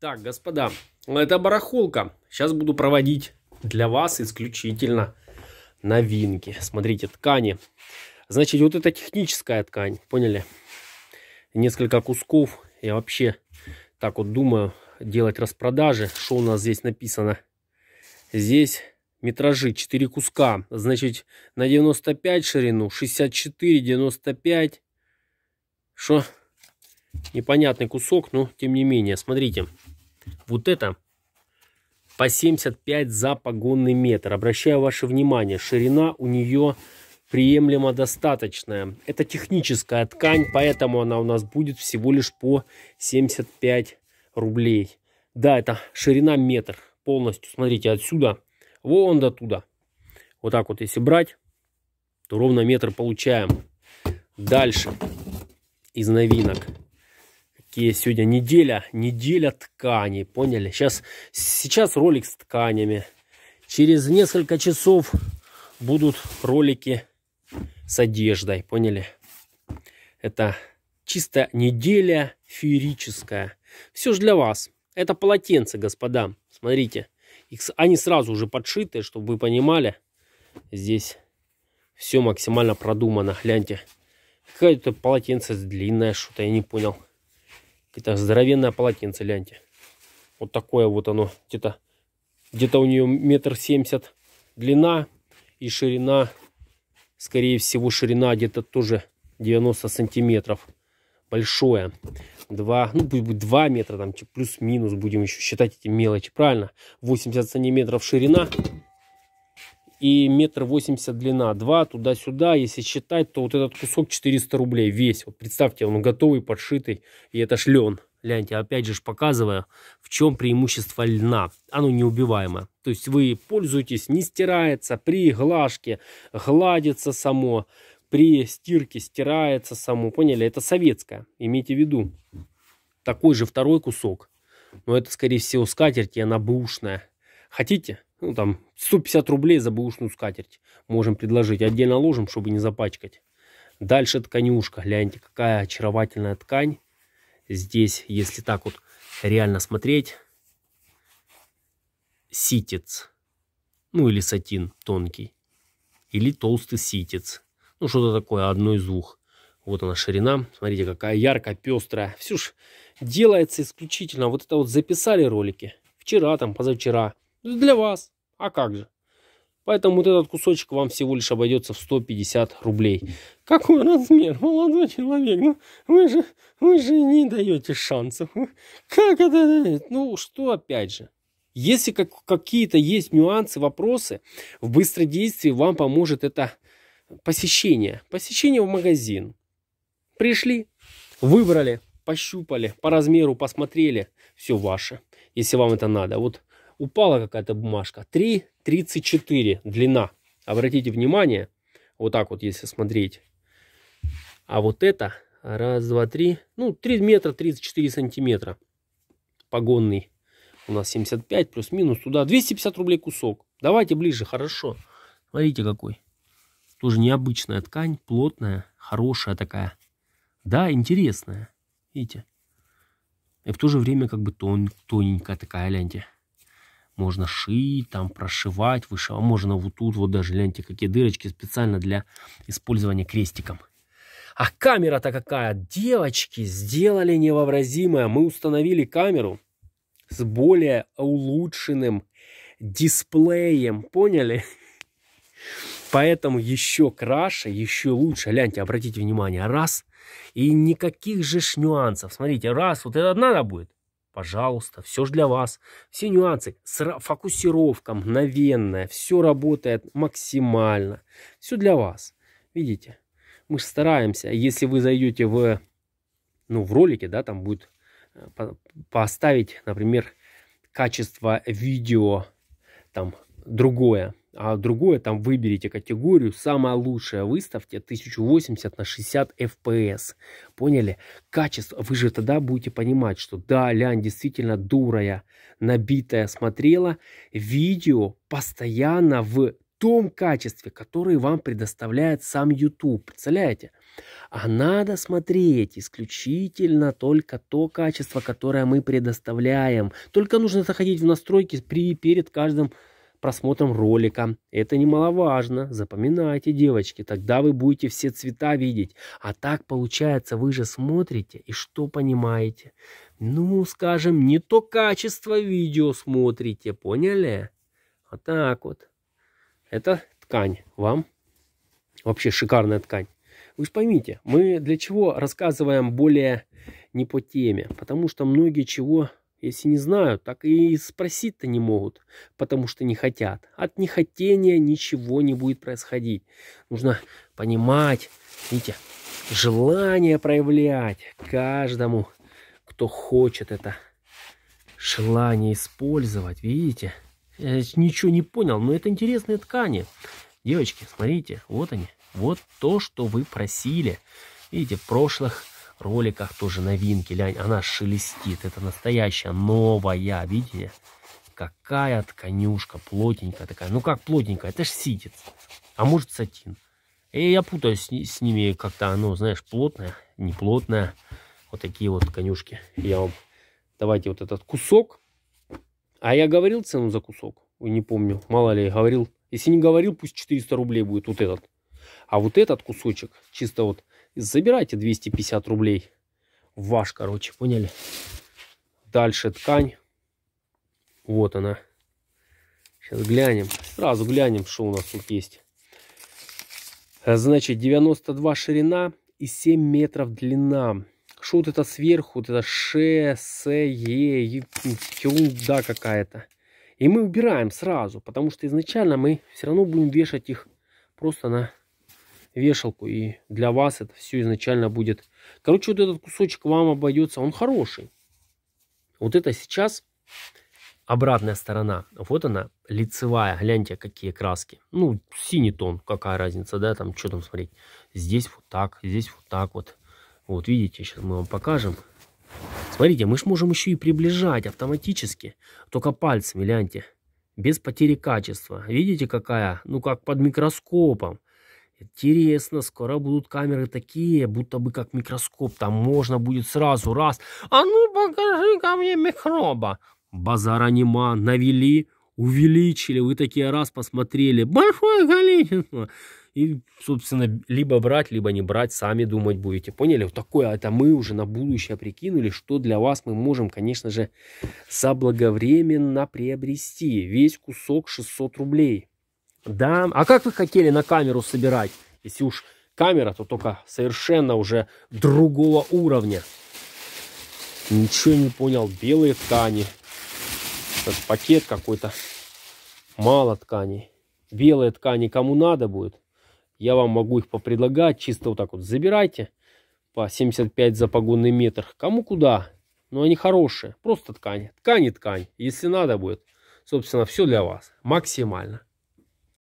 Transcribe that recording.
Так, господа, это барахолка. Сейчас буду проводить для вас исключительно новинки. Смотрите, ткани. Значит, вот это техническая ткань, поняли? Несколько кусков. Я вообще так вот думаю делать распродажи. Что у нас здесь написано? Здесь метражи 4 куска. Значит, на 95 ширину, 64, 95. Что? Непонятный кусок, но тем не менее. Смотрите. Смотрите. Вот это по 75 за погонный метр. Обращаю ваше внимание, ширина у нее приемлемо достаточная. Это техническая ткань, поэтому она у нас будет всего лишь по 75 рублей. Да, это ширина метр полностью. Смотрите, отсюда вон до туда. Вот так вот, если брать, то ровно метр получаем. Дальше из новинок такие сегодня неделя, неделя тканей, поняли? Сейчас, сейчас ролик с тканями. Через несколько часов будут ролики с одеждой, поняли? Это чисто неделя феерическая. Все же для вас. Это полотенце, господа. Смотрите. Их, они сразу уже подшиты, чтобы вы понимали. Здесь все максимально продумано. Гляньте. Какое-то полотенце длинное, что-то я не понял. Это здоровенное полотенце, ляньте. Вот такое вот оно. Где-то где, -то, у нее метр семьдесят длина и ширина, скорее всего, ширина где-то тоже 90 сантиметров. Большое. два ну, 2 метра, там, плюс-минус, будем еще считать эти мелочи, правильно? 80 сантиметров ширина и метр восемьдесят длина. Два туда-сюда. Если считать, то вот этот кусок 400 рублей весь. Вот представьте, он готовый, подшитый. И это ж лен. Гляньте, опять же показываю, в чем преимущество льна. Оно неубиваемое. То есть вы пользуетесь, не стирается при глажке, гладится само. При стирке стирается само. Поняли? Это советское. Имейте в виду. Такой же второй кусок. Но это, скорее всего, скатерть, и она бушная. Хотите? ну там 150 рублей за бэушную скатерть можем предложить. Отдельно ложим, чтобы не запачкать. Дальше тканюшка. Гляньте, какая очаровательная ткань. Здесь, если так вот реально смотреть, ситец. Ну или сатин тонкий. Или толстый ситец. Ну что-то такое, одно из двух. Вот она ширина. Смотрите, какая яркая, пестрая. Все ж делается исключительно. Вот это вот записали ролики. Вчера, там, позавчера для вас. А как же? Поэтому вот этот кусочек вам всего лишь обойдется в 150 рублей. Какой размер, молодой человек? Ну, вы же, вы же не даете шансов. Как это? Ну, что опять же? Если как, какие-то есть нюансы, вопросы, в быстродействии вам поможет это посещение. Посещение в магазин. Пришли, выбрали, пощупали, по размеру посмотрели. Все ваше, если вам это надо. Вот упала какая-то бумажка. 3,34 длина. Обратите внимание, вот так вот, если смотреть. А вот это, раз, два, три, ну, 3 метра 34 сантиметра. Погонный у нас 75 плюс-минус туда. 250 рублей кусок. Давайте ближе, хорошо. Смотрите какой. Тоже необычная ткань, плотная, хорошая такая. Да, интересная. Видите? И в то же время как бы тон, тоненькая такая, гляньте. Можно шить, там прошивать, вышивать. Можно вот тут вот даже, гляньте, какие дырочки специально для использования крестиком. А камера-то какая? Девочки, сделали невообразимое. Мы установили камеру с более улучшенным дисплеем, поняли? Поэтому еще краше, еще лучше. Гляньте, обратите внимание, раз. И никаких же нюансов. Смотрите, раз, вот это надо будет. Пожалуйста, все же для вас. Все нюансы, фокусировка мгновенная, все работает максимально. Все для вас. Видите, мы же стараемся. Если вы зайдете в, ну, в ролике, да, там будет э, поставить, например, качество видео там другое а другое там выберите категорию, самая лучшая выставьте 1080 на 60 FPS. Поняли? Качество. Вы же тогда будете понимать, что да, Лянь действительно дурая, набитая смотрела видео постоянно в том качестве, который вам предоставляет сам YouTube. Представляете? А надо смотреть исключительно только то качество, которое мы предоставляем. Только нужно заходить в настройки при, перед каждым просмотром ролика. Это немаловажно. Запоминайте, девочки, тогда вы будете все цвета видеть. А так получается, вы же смотрите и что понимаете? Ну, скажем, не то качество видео смотрите, поняли? Вот так вот. Это ткань вам. Вообще шикарная ткань. Вы же поймите, мы для чего рассказываем более не по теме? Потому что многие чего если не знают, так и спросить-то не могут, потому что не хотят. От нехотения ничего не будет происходить. Нужно понимать, видите, желание проявлять каждому, кто хочет это желание использовать, видите? Я ничего не понял, но это интересные ткани. Девочки, смотрите, вот они, вот то, что вы просили. Видите, в прошлых роликах тоже новинки, лянь, она шелестит, это настоящая новая, видите? Какая тканюшка, плотненькая такая, ну как плотненькая, это ж ситец, а может сатин. И я путаюсь с, с ними как-то оно, ну, знаешь, плотное, неплотное, вот такие вот конюшки. Я вам, давайте вот этот кусок, а я говорил цену за кусок, не помню, мало ли, говорил, если не говорил, пусть 400 рублей будет вот этот. А вот этот кусочек, чисто вот Забирайте 250 рублей. Ваш, короче, поняли? Дальше ткань. Вот она. Сейчас глянем. Сразу глянем, что у нас тут есть. Э, значит, 92 ширина и 7 метров длина. Что вот это сверху? Вот это шессе, ерунда какая-то. И мы убираем сразу, потому что изначально мы все равно будем вешать их просто на вешалку, и для вас это все изначально будет... Короче, вот этот кусочек вам обойдется, он хороший. Вот это сейчас обратная сторона. Вот она, лицевая. Гляньте, какие краски. Ну, синий тон, какая разница, да, там, что там смотреть. Здесь вот так, здесь вот так вот. Вот, видите, сейчас мы вам покажем. Смотрите, мы же можем еще и приближать автоматически, только пальцами, гляньте, без потери качества. Видите, какая, ну, как под микроскопом. Интересно, скоро будут камеры такие, будто бы как микроскоп. Там можно будет сразу раз. А ну покажи ко мне микроба. Базара нема, навели, увеличили. Вы такие раз посмотрели. Большое количество. И, собственно, либо брать, либо не брать, сами думать будете. Поняли? Вот такое это мы уже на будущее прикинули, что для вас мы можем, конечно же, заблаговременно приобрести. Весь кусок 600 рублей. Да, а как вы хотели на камеру собирать? Если уж камера, то только совершенно уже другого уровня. Ничего не понял. Белые ткани. Этот пакет какой-то. Мало тканей. Белые ткани кому надо будет. Я вам могу их попредлагать. Чисто вот так вот забирайте. По 75 за погонный метр. Кому куда. Но они хорошие. Просто ткани. Ткани ткань. Если надо будет. Собственно, все для вас. Максимально.